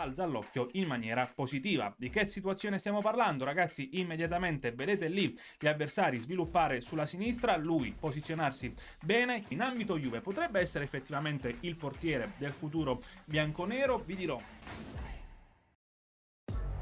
balza all'occhio in maniera positiva. Di che situazione stiamo parlando ragazzi? Immediatamente vedete lì gli avversari sviluppare sulla sinistra, lui posizionarsi bene. In ambito Juve potrebbe essere effettivamente il portiere del futuro bianconero, vi dirò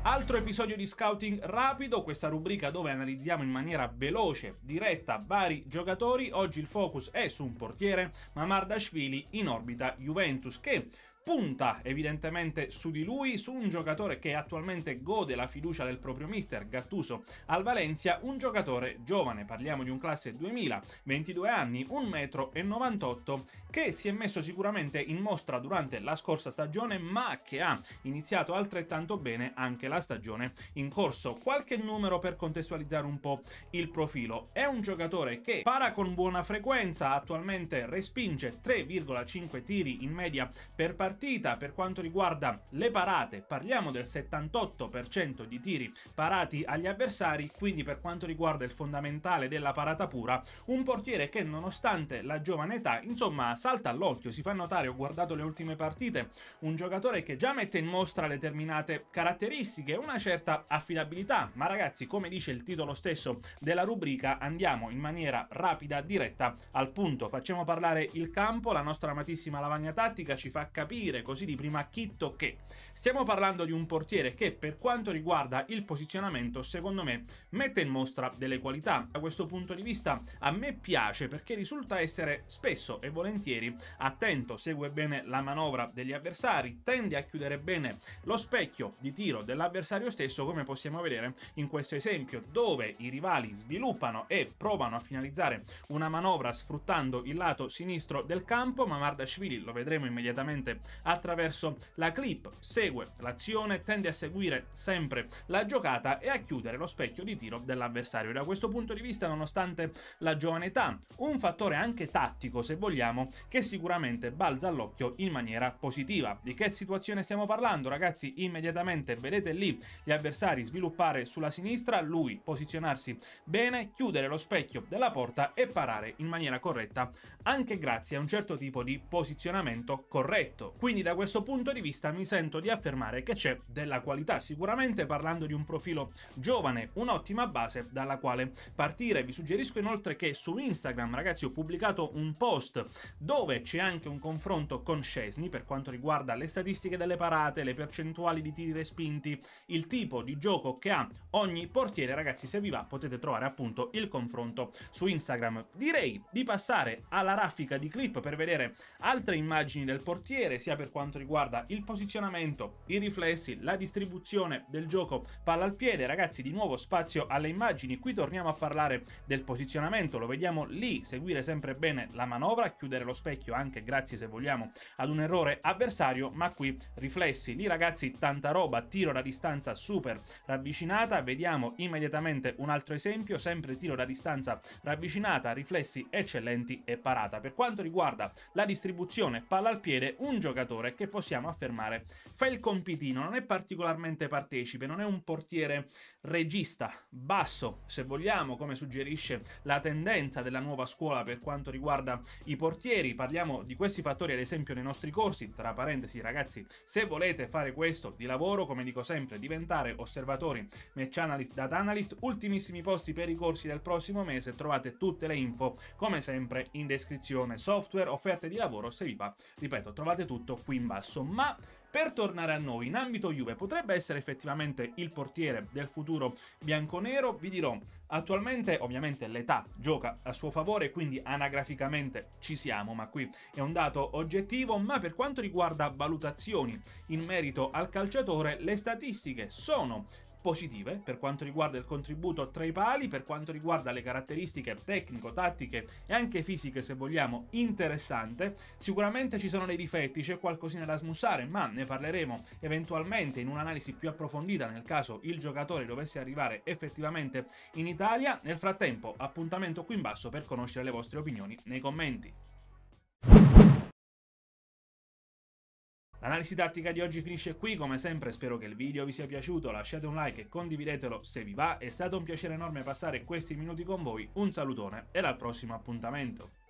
Altro episodio di scouting rapido, questa rubrica dove analizziamo in maniera veloce, diretta, vari giocatori. Oggi il focus è su un portiere, Mamardashvili in orbita Juventus, che punta evidentemente su di lui, su un giocatore che attualmente gode la fiducia del proprio mister Gattuso al Valencia, un giocatore giovane, parliamo di un classe 2000, 22 anni, 1,98 m, che si è messo sicuramente in mostra durante la scorsa stagione, ma che ha iniziato altrettanto bene anche la stagione in corso. Qualche numero per contestualizzare un po' il profilo. È un giocatore che para con buona frequenza, attualmente respinge 3,5 tiri in media per partita partita. Per quanto riguarda le parate, parliamo del 78% di tiri parati agli avversari, quindi per quanto riguarda il fondamentale della parata pura, un portiere che nonostante la giovane età, insomma, salta all'occhio, si fa notare, ho guardato le ultime partite, un giocatore che già mette in mostra determinate caratteristiche, una certa affidabilità, ma ragazzi, come dice il titolo stesso della rubrica, andiamo in maniera rapida, diretta al punto. Facciamo parlare il campo, la nostra amatissima lavagna tattica ci fa capire capire così di prima chitto che stiamo parlando di un portiere che per quanto riguarda il posizionamento secondo me mette in mostra delle qualità. Da questo punto di vista a me piace perché risulta essere spesso e volentieri attento, segue bene la manovra degli avversari, tende a chiudere bene lo specchio di tiro dell'avversario stesso come possiamo vedere in questo esempio dove i rivali sviluppano e provano a finalizzare una manovra sfruttando il lato sinistro del campo ma Mardashvili lo vedremo immediatamente attraverso la clip, segue l'azione, tende a seguire sempre la giocata e a chiudere lo specchio di tiro dell'avversario. Da questo punto di vista, nonostante la giovane età, un fattore anche tattico, se vogliamo, che sicuramente balza all'occhio in maniera positiva. Di che situazione stiamo parlando, ragazzi? Immediatamente vedete lì gli avversari sviluppare sulla sinistra, lui posizionarsi bene, chiudere lo specchio della porta e parare in maniera corretta, anche grazie a un certo tipo di posizionamento corretto. Quindi da questo punto di vista mi sento di affermare che c'è della qualità, sicuramente parlando di un profilo giovane, un'ottima base dalla quale partire. Vi suggerisco inoltre che su Instagram, ragazzi, ho pubblicato un post dove c'è anche un confronto con Scesni per quanto riguarda le statistiche delle parate, le percentuali di tiri respinti, il tipo di gioco che ha ogni portiere. Ragazzi, se vi va potete trovare appunto il confronto su Instagram. Direi di passare alla raffica di clip per vedere altre immagini del portiere, sia per quanto riguarda il posizionamento, i riflessi, la distribuzione del gioco palla al piede. Ragazzi, di nuovo spazio alle immagini. Qui torniamo a parlare del posizionamento, lo vediamo lì, seguire sempre bene la manovra, chiudere lo specchio anche grazie se vogliamo ad un errore avversario, ma qui riflessi. Lì ragazzi tanta roba, tiro da distanza super ravvicinata, vediamo immediatamente un altro esempio, sempre tiro da distanza ravvicinata, riflessi eccellenti e parata. Per quanto riguarda la distribuzione palla al piede, un giocatore giocatore che possiamo affermare. Fa il compitino, non è particolarmente partecipe, non è un portiere regista, basso, se vogliamo, come suggerisce la tendenza della nuova scuola per quanto riguarda i portieri. Parliamo di questi fattori ad esempio nei nostri corsi, tra parentesi ragazzi, se volete fare questo di lavoro, come dico sempre, diventare osservatori, match analyst, data analyst, ultimissimi posti per i corsi del prossimo mese, trovate tutte le info come sempre in descrizione, software, offerte di lavoro, se vi va, ripeto, trovate tutto punto qui in basso, ma per tornare a noi, in ambito Juve potrebbe essere effettivamente il portiere del futuro bianconero, vi dirò, attualmente ovviamente l'età gioca a suo favore, quindi anagraficamente ci siamo, ma qui è un dato oggettivo, ma per quanto riguarda valutazioni in merito al calciatore, le statistiche sono positive per quanto riguarda il contributo tra i pali, per quanto riguarda le caratteristiche tecnico-tattiche e anche fisiche se vogliamo interessante. Sicuramente ci sono dei difetti, c'è qualcosina da smussare, ma ne parleremo eventualmente in un'analisi più approfondita nel caso il giocatore dovesse arrivare effettivamente in Italia. Nel frattempo appuntamento qui in basso per conoscere le vostre opinioni nei commenti. L'analisi tattica di oggi finisce qui, come sempre spero che il video vi sia piaciuto, lasciate un like e condividetelo se vi va, è stato un piacere enorme passare questi minuti con voi, un salutone e al prossimo appuntamento.